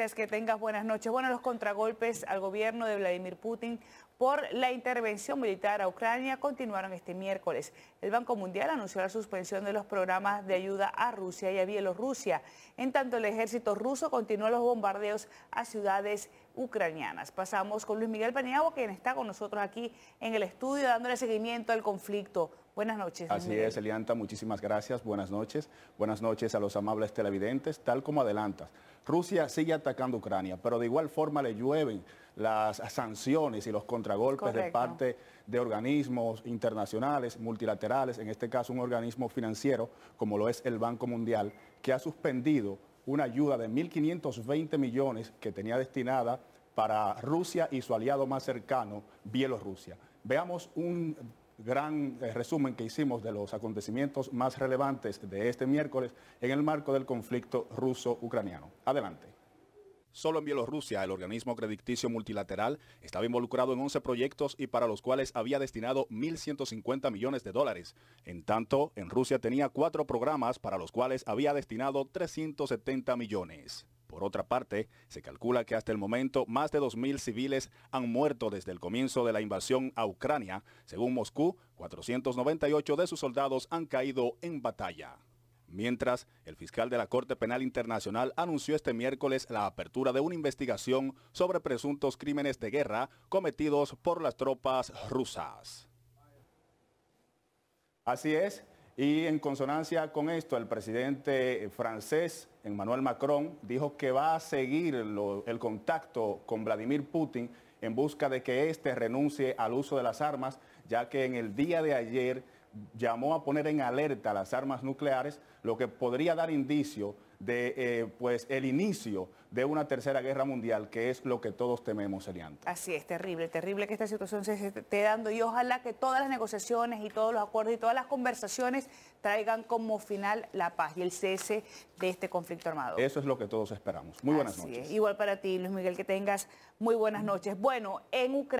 Gracias, que tengas buenas noches. Bueno, los contragolpes al gobierno de Vladimir Putin por la intervención militar a Ucrania continuaron este miércoles. El Banco Mundial anunció la suspensión de los programas de ayuda a Rusia y a Bielorrusia. En tanto, el ejército ruso continuó los bombardeos a ciudades ucranianas. Pasamos con Luis Miguel Paniagua, quien está con nosotros aquí en el estudio dándole seguimiento al conflicto. Buenas noches. Así es, Elianta, muchísimas gracias. Buenas noches. Buenas noches a los amables televidentes. Tal como adelantas, Rusia sigue atacando Ucrania, pero de igual forma le llueven las sanciones y los contragolpes de parte de organismos internacionales, multilaterales, en este caso un organismo financiero como lo es el Banco Mundial, que ha suspendido una ayuda de 1.520 millones que tenía destinada para Rusia y su aliado más cercano, Bielorrusia. Veamos un gran eh, resumen que hicimos de los acontecimientos más relevantes de este miércoles en el marco del conflicto ruso-ucraniano. Adelante. Solo en Bielorrusia, el organismo crediticio multilateral estaba involucrado en 11 proyectos y para los cuales había destinado 1.150 millones de dólares. En tanto, en Rusia tenía cuatro programas para los cuales había destinado 370 millones. Por otra parte, se calcula que hasta el momento más de 2.000 civiles han muerto desde el comienzo de la invasión a Ucrania. Según Moscú, 498 de sus soldados han caído en batalla. Mientras, el fiscal de la Corte Penal Internacional anunció este miércoles la apertura de una investigación sobre presuntos crímenes de guerra cometidos por las tropas rusas. Así es, y en consonancia con esto, el presidente francés, Emmanuel Macron, dijo que va a seguir el contacto con Vladimir Putin en busca de que éste renuncie al uso de las armas, ya que en el día de ayer llamó a poner en alerta las armas nucleares, lo que podría dar indicio de eh, pues el inicio de una tercera guerra mundial, que es lo que todos tememos, seriamente. Así es, terrible, terrible que esta situación se esté dando y ojalá que todas las negociaciones y todos los acuerdos y todas las conversaciones traigan como final la paz y el cese de este conflicto armado. Eso es lo que todos esperamos. Muy buenas noches. Igual para ti, Luis Miguel, que tengas muy buenas noches. Bueno, en Ucrania.